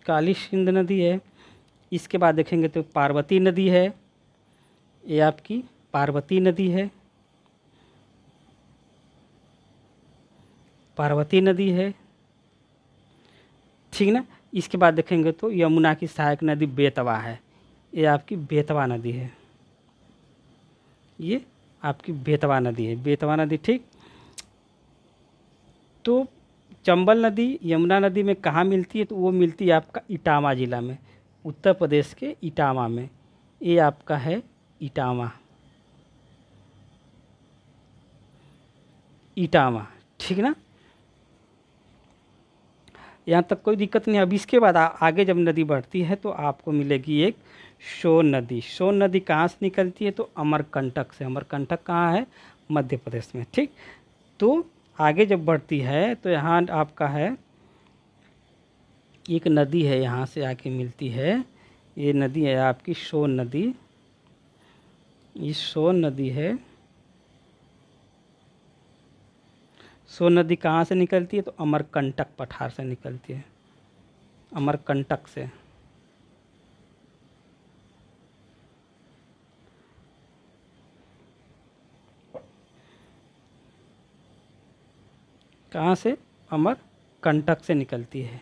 काली सिंध नदी है इसके बाद देखेंगे तो पार्वती नदी है ये आपकी पार्वती नदी है पार्वती नदी है ठीक ना इसके बाद देखेंगे तो यमुना की सहायक नदी बेतवा है ये आपकी बेतवा नदी है ये आपकी बेतवा नदी है बेतवा नदी ठीक तो चंबल नदी यमुना नदी में कहाँ मिलती है तो वो मिलती है आपका इटामा ज़िला में उत्तर प्रदेश के इटामा में ये आपका है इटामा इटामा ठीक ना यहाँ तक कोई दिक्कत नहीं अब इसके बाद आ, आगे जब नदी बढ़ती है तो आपको मिलेगी एक सोन नदी सोन नदी कहाँ से निकलती है तो अमरकंटक से अमरकंटक कहाँ है मध्य प्रदेश में ठीक तो आगे जब बढ़ती है तो यहाँ आपका है एक नदी है यहाँ से आके मिलती है ये नदी है आपकी सोन नदी ये सोन नदी है सोन नदी कहाँ से निकलती है तो अमरकंटक पठार से निकलती है अमरकंटक से कहाँ से अमर कंटक से निकलती है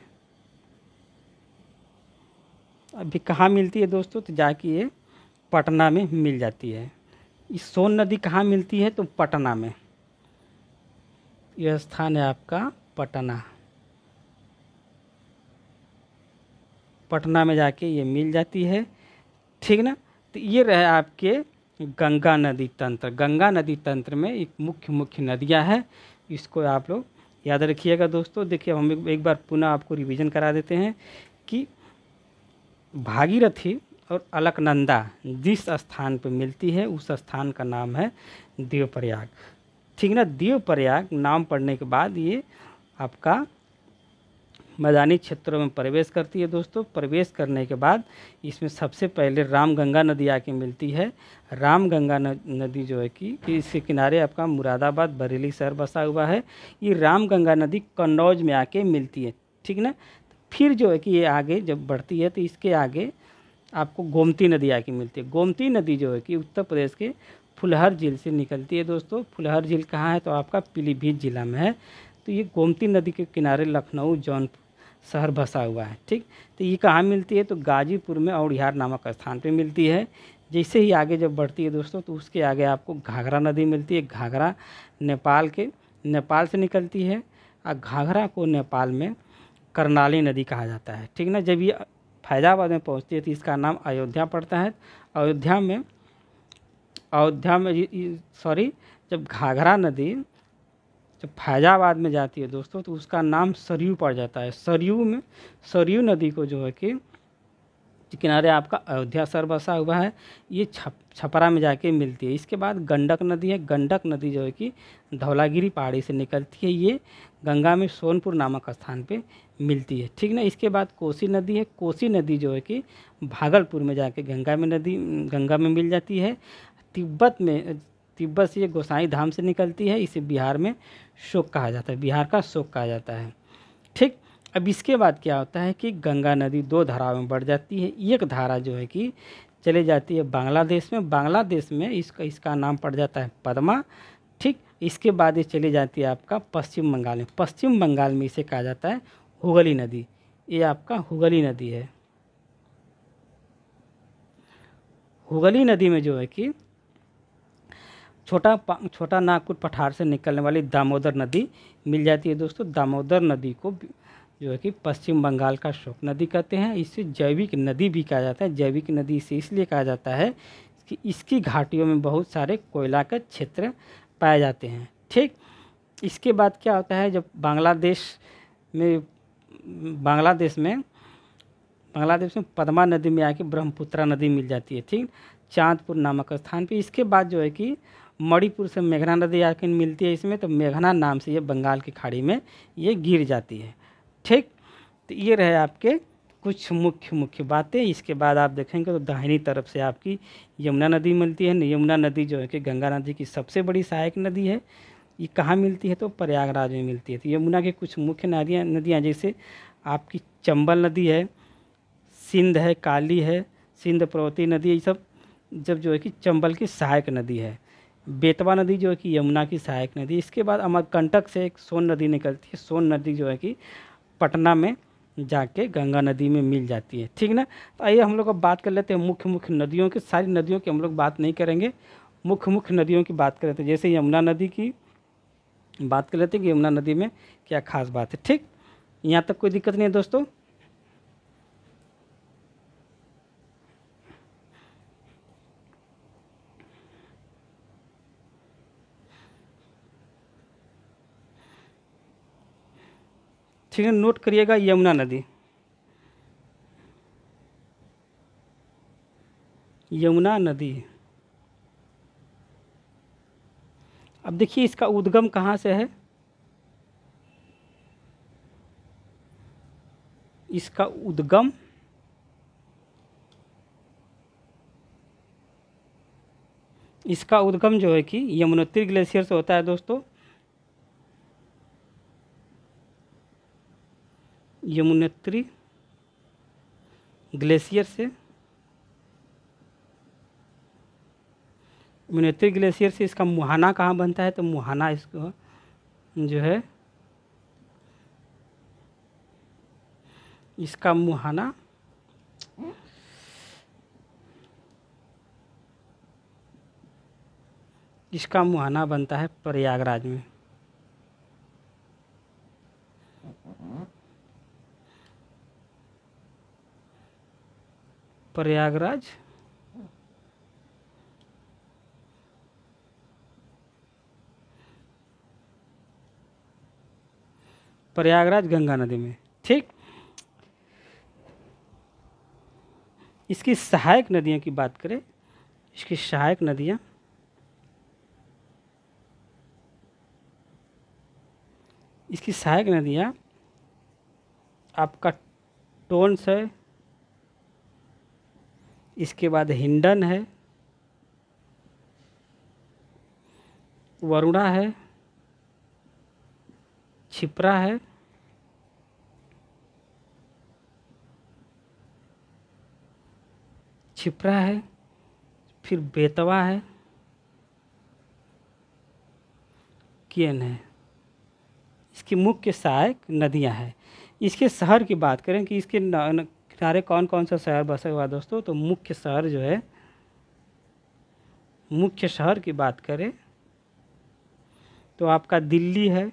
अभी कहाँ मिलती है दोस्तों तो जाके ये पटना में मिल जाती है इस सोन नदी कहाँ मिलती है तो पटना में यह स्थान है आपका पटना पटना में जाके ये मिल जाती है ठीक ना तो ये रहे आपके गंगा नदी तंत्र गंगा नदी तंत्र में एक मुख्य मुख्य नदियाँ हैं इसको आप लोग याद रखिएगा दोस्तों देखिए हम एक बार पुनः आपको रिवीजन करा देते हैं कि भागीरथी और अलकनंदा जिस स्थान पर मिलती है उस स्थान का नाम है देवप्रयाग ठीक ना देवप्रयाग नाम पढ़ने के बाद ये आपका मैदानी क्षेत्रों में प्रवेश करती है दोस्तों प्रवेश करने के बाद इसमें सबसे पहले रामगंगा नदी आके मिलती है रामगंगा नदी जो है कि इसके किनारे आपका मुरादाबाद बरेली शहर बसा हुआ है ये रामगंगा नदी कन्नौज में आके मिलती है ठीक ना फिर जो है कि ये आगे जब बढ़ती है तो इसके आगे आपको गोमती नदी आके मिलती है गोमती नदी जो है कि उत्तर प्रदेश के फुलहर झील से निकलती है दोस्तों फुलहर झील कहाँ है तो आपका पीलीभीत ज़िला में है तो ये गोमती नदी के किनारे लखनऊ जौनपुर शहर बसा हुआ है ठीक तो ये कहाँ मिलती है तो गाजीपुर में औड़िहार नामक स्थान पे मिलती है जैसे ही आगे जब बढ़ती है दोस्तों तो उसके आगे आपको घाघरा नदी मिलती है घाघरा नेपाल के नेपाल से निकलती है और घाघरा को नेपाल में करनाली नदी कहा जाता है ठीक ना जब ये फैजाबाद में पहुँचती है तो इसका नाम अयोध्या पड़ता है अयोध्या में अयोध्या में सॉरी जब घाघरा नदी जब फैजाबाद में जाती है दोस्तों तो उसका नाम सरयू पड़ जाता है सरयू में सरयू नदी को जो है कि किनारे आपका अयोध्या सर बसा हुआ है ये छप छपरा में जाके मिलती है इसके बाद गंडक नदी है गंडक नदी जो है कि धौलागिरी पहाड़ी से निकलती है ये गंगा में सोनपुर नामक स्थान पे मिलती है ठीक ना इसके बाद कोसी नदी है कोसी नदी जो है कि भागलपुर में जाके गंगा में नदी गंगा में मिल जाती है तिब्बत में तिब्बत से ये गोसाई धाम से निकलती है इसे बिहार में शोक कहा जाता है बिहार का शोक कहा जाता है ठीक अब इसके बाद क्या होता है कि गंगा नदी दो धाराओं में बढ़ जाती है एक धारा जो है कि चली जाती है बांग्लादेश में बांग्लादेश में इसका इसका नाम पड़ जाता है पदमा ठीक इसके बाद ये चली जाती है आपका पश्चिम बंगाल में पश्चिम बंगाल में इसे कहा जाता है हुगली नदी ये आपका हुगली नदी है हुगली नदी में जो है कि छोटा छोटा नागपुर पठार से निकलने वाली दामोदर नदी मिल जाती है दोस्तों दामोदर नदी को जो है कि पश्चिम बंगाल का शोक नदी कहते हैं इसे जैविक नदी भी कहा जाता है जैविक नदी इसे इसलिए कहा जाता है कि इसकी घाटियों में बहुत सारे कोयला का क्षेत्र पाए जाते हैं ठीक इसके बाद क्या होता है जब बांग्लादेश में बांग्लादेश में बांग्लादेश में पदमा नदी में आके ब्रह्मपुत्रा नदी मिल जाती है ठीक चाँदपुर नामक स्थान पे इसके बाद जो है कि मणिपुर से मेघना नदी आकर मिलती है इसमें तो मेघना नाम से ये बंगाल की खाड़ी में ये गिर जाती है ठीक तो ये रहे आपके कुछ मुख्य मुख्य बातें इसके बाद आप देखेंगे तो दाहिनी तरफ से आपकी यमुना नदी मिलती है यमुना नदी जो है कि गंगा नदी की सबसे बड़ी सहायक नदी है ये कहाँ मिलती है तो प्रयागराज में मिलती है तो यमुना की कुछ मुख्य नदियाँ नदियाँ जैसे आपकी चंबल नदी है सिंध है काली है सिंध पर्वती नदी ये सब जब जो है कि चंबल की सहायक नदी है बेतवा नदी जो है कि यमुना की सहायक नदी इसके बाद अमरकंटक से एक सोन नदी निकलती है सोन नदी जो है कि पटना में जाके गंगा नदी में मिल जाती है ठीक ना तो आइए हम लोग अब बात कर लेते हैं मुख्य मुख्य नदियों की सारी नदियों की हम लोग बात नहीं करेंगे मुख्य मुख्य नदियों की बात कर लेते हैं जैसे यमुना नदी की बात कर लेते हैं कि यमुना नदी में क्या खास बात है ठीक यहाँ तक कोई दिक्कत नहीं है दोस्तों ठीक है नोट करिएगा यमुना नदी यमुना नदी अब देखिए इसका उद्गम कहाँ से है इसका उद्गम इसका उद्गम जो है कि यमुनोत्री ग्लेशियर से होता है दोस्तों यमुनोत्री ग्लेशियर से यमुनोत्री ग्लेशियर से इसका मुहाना कहाँ बनता है तो मुहाना इसको जो है इसका मुहाना इसका मुहाना बनता है प्रयागराज में प्रयागराज प्रयागराज गंगा नदी में ठीक इसकी सहायक नदियों की बात करें इसकी सहायक नदियाँ इसकी सहायक नदियाँ आपका टोन्स है इसके बाद हिंडन है वरुणा है छिपरा है छिपरा है फिर बेतवा है केन है इसकी मुख्य सहायक नदियां हैं इसके शहर की बात करें कि इसके किनारे कौन कौन सा शहर बसा हुआ दोस्तों तो मुख्य शहर जो है मुख्य शहर की बात करें तो आपका दिल्ली है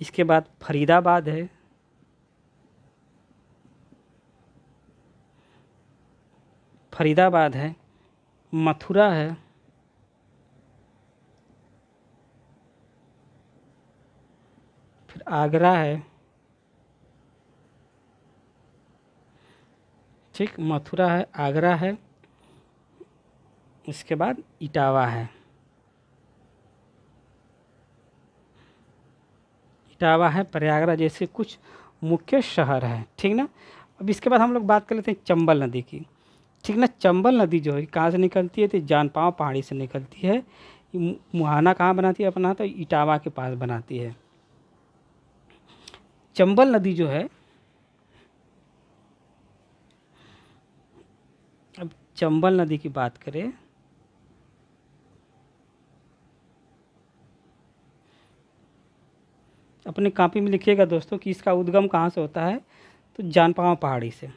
इसके बाद फरीदाबाद है फरीदाबाद है मथुरा है फिर आगरा है ठीक मथुरा है आगरा है इसके बाद इटावा है इटावा है प्रयागराज जैसे कुछ मुख्य शहर है ठीक ना अब इसके बाद हम लोग बात कर लेते हैं चंबल नदी की ठीक ना चंबल नदी जो है कहाँ से निकलती है तो जानपाव पहाड़ी से निकलती है मुहाना कहाँ बनाती है अपना तो इटावा के पास बनाती है चंबल नदी जो है चंबल नदी की बात करें अपने कापी में लिखिएगा दोस्तों कि इसका उद्गम कहाँ से होता है तो जानपावा पहाड़ी से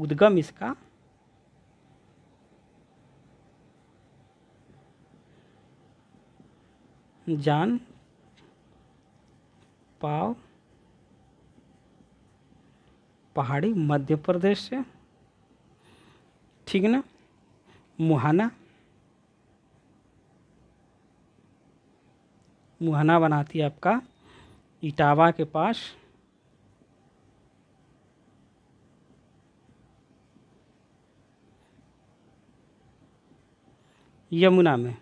उद्गम इसका जान पाव पहाड़ी मध्य प्रदेश से ठीक ना मुहाना मुहाना बनाती है आपका इटावा के पास यमुना में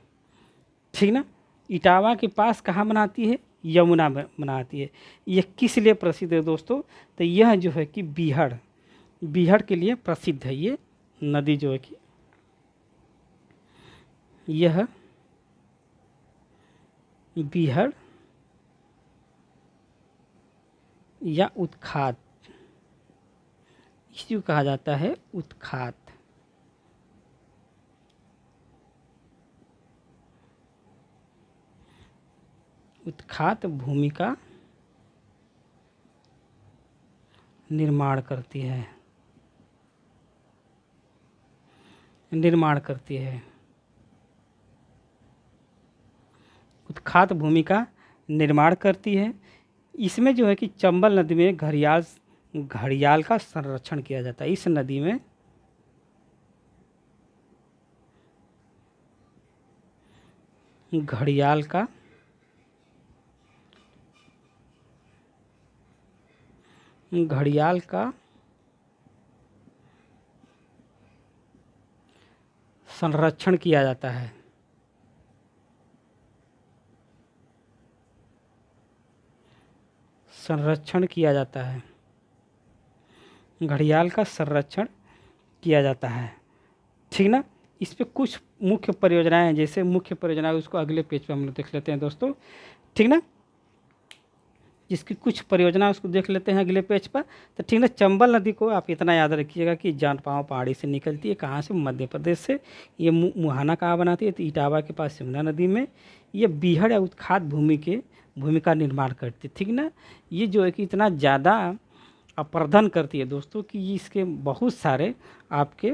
ठीक ना इटावा के पास कहाँ बनाती है यमुना में बनाती है यह किस लिए प्रसिद्ध है दोस्तों तो यह जो है कि बिहड़ बिहड़ के लिए प्रसिद्ध है ये नदी जो है कि यह बिहड़ या उत्खात इसी को कहा जाता है उत्खात उत्खात भूमि का निर्माण करती है निर्माण करती है उत्खात भूमि का निर्माण करती है इसमें जो है कि चंबल नदी में घड़ियाल घड़ियाल का संरक्षण किया जाता है इस नदी में घड़ियाल का घड़ियाल का संरक्षण किया जाता है संरक्षण किया जाता है घड़ियाल का संरक्षण किया जाता है ठीक ना इस पर कुछ मुख्य परियोजनाएं हैं जैसे मुख्य परियोजनाएं उसको अगले पेज पे हम लोग देख लेते हैं दोस्तों ठीक ना जिसकी कुछ परियोजना उसको देख लेते हैं अगले पेज पर तो ठीक ना चंबल नदी को आप इतना याद रखिएगा कि जान पाँव पहाड़ी से निकलती है कहाँ से मध्य प्रदेश से ये मुहाना कहाँ बनाती है तो इटावा के पास यमुना नदी में ये बीहड़ या उत्खात भूमि के भूमिका निर्माण करती है ठीक ना ये जो है कि इतना ज़्यादा अपर्धन करती है दोस्तों कि इसके बहुत सारे आपके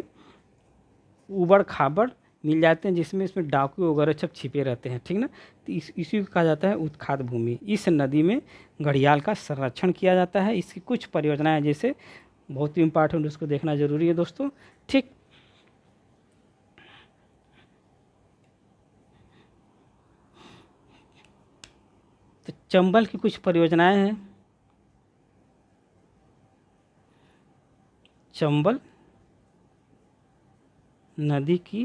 उबड़ खाबड़ मिल जाते हैं जिसमें इसमें डाकू वगैरह सब छिपे रहते हैं ठीक ना तो इस इसी को कहा जाता है उत्खात भूमि इस नदी में घड़ियाल का संरक्षण किया जाता है इसकी कुछ परियोजनाएं जैसे बहुत ही इंपॉर्टेंट उसको देखना ज़रूरी है दोस्तों ठीक चंबल की कुछ परियोजनाएं हैं चंबल नदी की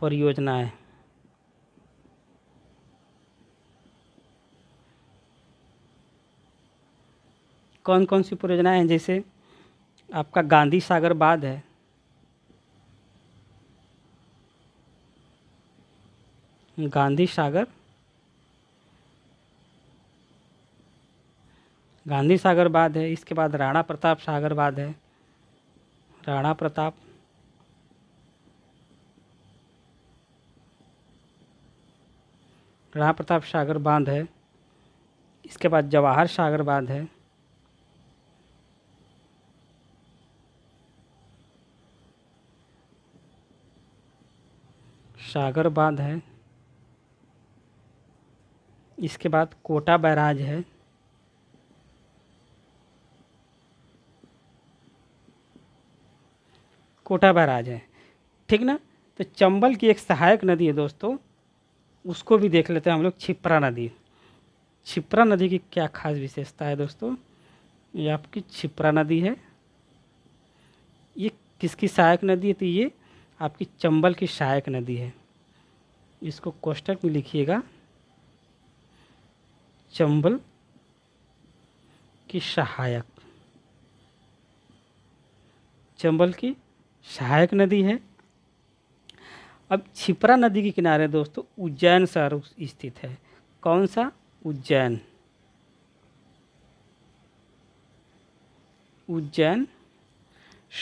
परियोजनाएं कौन कौन सी परियोजनाएं हैं जैसे आपका गांधी सागर बाद है गांधी सागर गांधी सागर बाद है इसके बाद राणा प्रताप सागर बाद है राणा प्रताप राणा प्रताप सागर बांध है इसके बाद जवाहर सागर बांध है सागर बांध है इसके बाद कोटा बैराज है कोटा बैराज है ठीक ना तो चंबल की एक सहायक नदी है दोस्तों उसको भी देख लेते हैं हम लोग छिपरा नदी छिपरा नदी की क्या खास विशेषता है दोस्तों ये आपकी छिपरा नदी है ये किसकी सहायक नदी है तो ये आपकी चंबल की सहायक नदी है इसको कोष्टक में लिखिएगा चंबल की सहायक चंबल की सहायक नदी है अब छिपरा नदी के किनारे दोस्तों उज्जैन शहर स्थित है कौन सा उज्जैन उज्जैन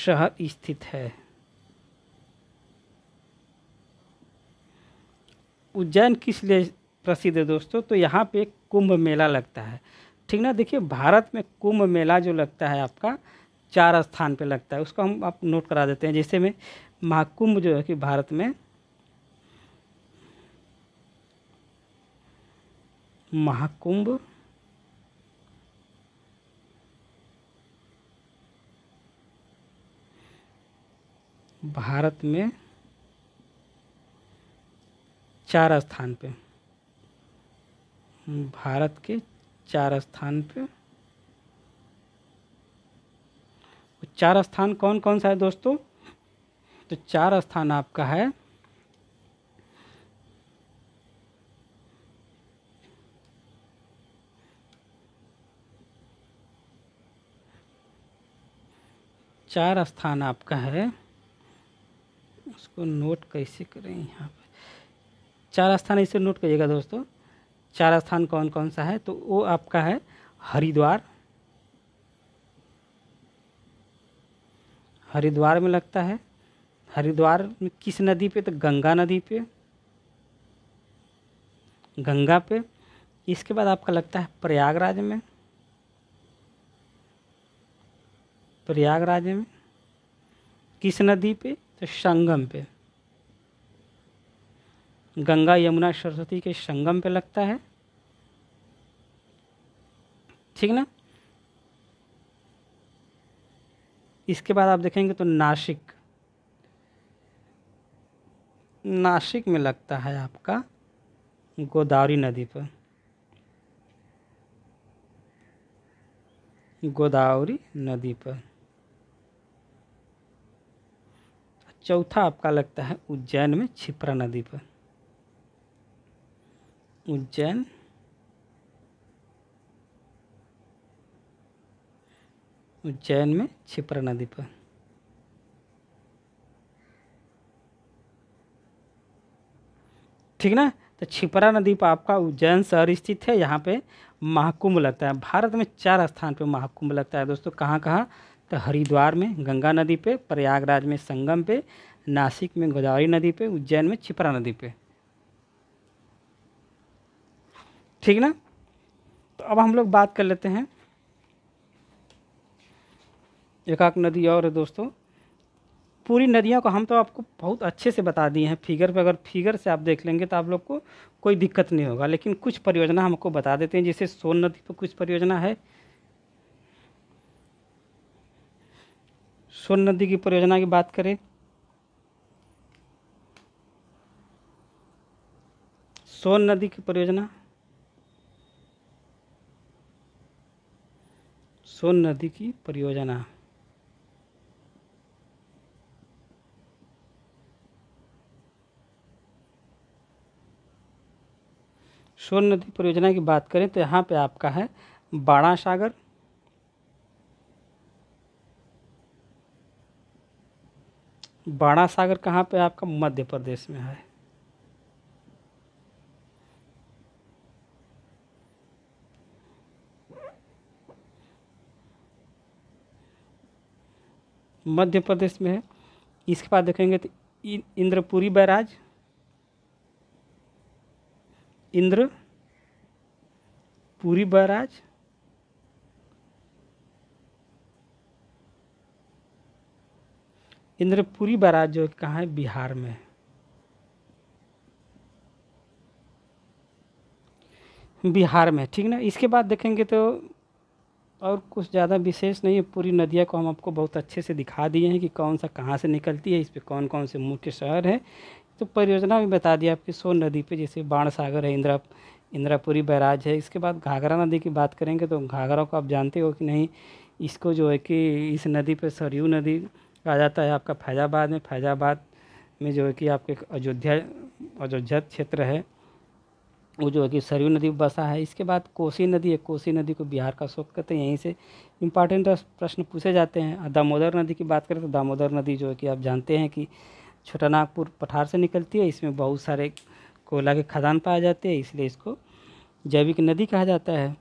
शहर स्थित है उज्जैन किस लिए प्रसिद्ध है दोस्तों तो यहाँ पे कुंभ मेला लगता है ठीक ना देखिए भारत में कुंभ मेला जो लगता है आपका चार स्थान पे लगता है उसको हम आप नोट करा देते हैं जैसे में महाकुंभ जो है कि भारत में महाकुंभ भारत में चार स्थान पे भारत के चार स्थान पे चार स्थान कौन कौन सा है दोस्तों तो चार स्थान आपका है चार स्थान आपका है उसको नोट कैसे करें यहाँ पर चार स्थान इसे नोट करिएगा दोस्तों चार स्थान कौन कौन सा है तो वो आपका है हरिद्वार हरिद्वार में लगता है हरिद्वार में किस नदी पे तो गंगा नदी पे गंगा पे इसके बाद आपका लगता है प्रयागराज में प्रयागराज में किस नदी पे तो संगम पे गंगा यमुना सरस्वती के संगम पे लगता है ठीक ना इसके बाद आप देखेंगे तो नासिक नासिक में लगता है आपका गोदावरी नदी पर गोदावरी नदी पर चौथा आपका लगता है उज्जैन में छिप्रा नदी पर उज्जैन उज्जैन में छिपरा नदी पर ठीक ना तो छिपरा नदी पर आपका उज्जैन शहर स्थित है यहाँ पे महाकुंभ लगता है भारत में चार स्थान पे महाकुंभ लगता है दोस्तों कहाँ कहाँ तो हरिद्वार में गंगा नदी पे प्रयागराज में संगम पे नासिक में गोदावरी नदी पे उज्जैन में छिपरा नदी पे ठीक ना तो अब हम लोग बात कर लेते हैं एकाक नदी और है दोस्तों पूरी नदियों को हम तो आपको बहुत अच्छे से बता दिए हैं फिगर पर अगर फिगर से आप देख लेंगे तो आप लोग को कोई दिक्कत नहीं होगा लेकिन कुछ परियोजना हम आपको बता देते हैं जैसे सोन नदी पर कुछ परियोजना है सोन नदी की परियोजना की बात करें सोन नदी की परियोजना सोन नदी की परियोजना सोन नदी परियोजना की बात करें तो यहाँ पे आपका है बाणा सागर बाणा सागर कहाँ पे आपका मध्य प्रदेश में है मध्य प्रदेश में है इसके बाद देखेंगे तो इंद्रपुरी बैराज इंद्र पूरी बराज इंद्रपुरी बराज जो कहाँ है बिहार में बिहार में ठीक ना इसके बाद देखेंगे तो और कुछ ज़्यादा विशेष नहीं है पूरी नदियाँ को हम आपको बहुत अच्छे से दिखा दिए हैं कि कौन सा कहाँ से निकलती है इस पर कौन कौन से मुख्य शहर है तो परियोजना भी बता दिया आपकी सोन नदी पे जैसे बाण सागर है इंदिरा इंदिरापुरी बैराज है इसके बाद घाघरा नदी की बात करेंगे तो घाघरा को आप जानते हो कि नहीं इसको जो है कि इस नदी पे सरयू नदी कहा जाता है आपका फैज़ाबाद में फैज़ाबाद में जो है कि आपके अयोध्या अयोध्या क्षेत्र है वो जो है कि सरयू नदी बसा है इसके बाद कोसी नदी है कोसी नदी को बिहार का शोक कहते हैं यहीं से इम्पॉर्टेंट प्रश्न पूछे जाते हैं दामोदर नदी की बात करें तो दामोदर नदी जो है कि आप जानते हैं कि छोटा नागपुर पठार से निकलती है इसमें बहुत सारे कोयला के खदान पाए जाते हैं इसलिए इसको जैविक नदी कहा जाता है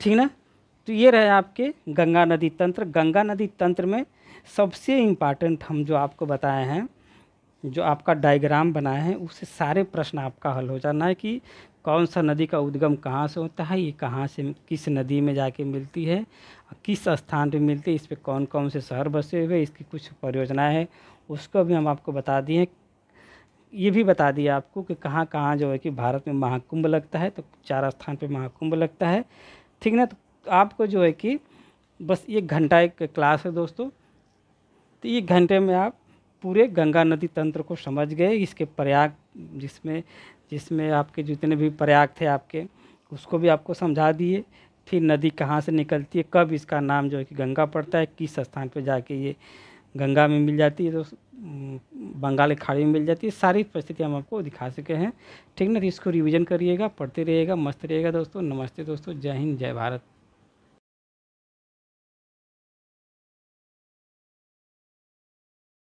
ठीक ना तो ये रहे आपके गंगा नदी तंत्र गंगा नदी तंत्र में सबसे इम्पॉर्टेंट हम जो आपको बताए हैं जो आपका डायग्राम बनाए हैं उससे सारे प्रश्न आपका हल हो जाना है कि कौन सा नदी का उद्गम कहाँ से होता है ये कहाँ से किस नदी में जाके मिलती है किस स्थान पे मिलती है इस पर कौन कौन से शहर बसे हुए इसकी कुछ परियोजनाएँ हैं उसको भी हम आपको बता दिए हैं ये भी बता दिया आपको कि कहाँ कहाँ जो है कि भारत में महाकुंभ लगता है तो चार स्थान पर महाकुंभ लगता है ठीक ना तो आपको जो है कि बस एक घंटा एक क्लास है दोस्तों तो एक घंटे में आप पूरे गंगा नदी तंत्र को समझ गए इसके प्रयाग जिसमें जिसमें आपके जितने भी प्रयाग थे आपके उसको भी आपको समझा दिए फिर नदी कहाँ से निकलती है कब इसका नाम जो है कि गंगा पड़ता है किस स्थान पर जाके ये गंगा में मिल जाती है तो बंगाल की खाड़ी में मिल जाती है सारी परिस्थिति हम आपको दिखा सके हैं ठीक ना तो इसको रिवीजन करिएगा पढ़ते रहिएगा मस्त रहिएगा दोस्तों नमस्ते दोस्तों जय हिंद जय भारत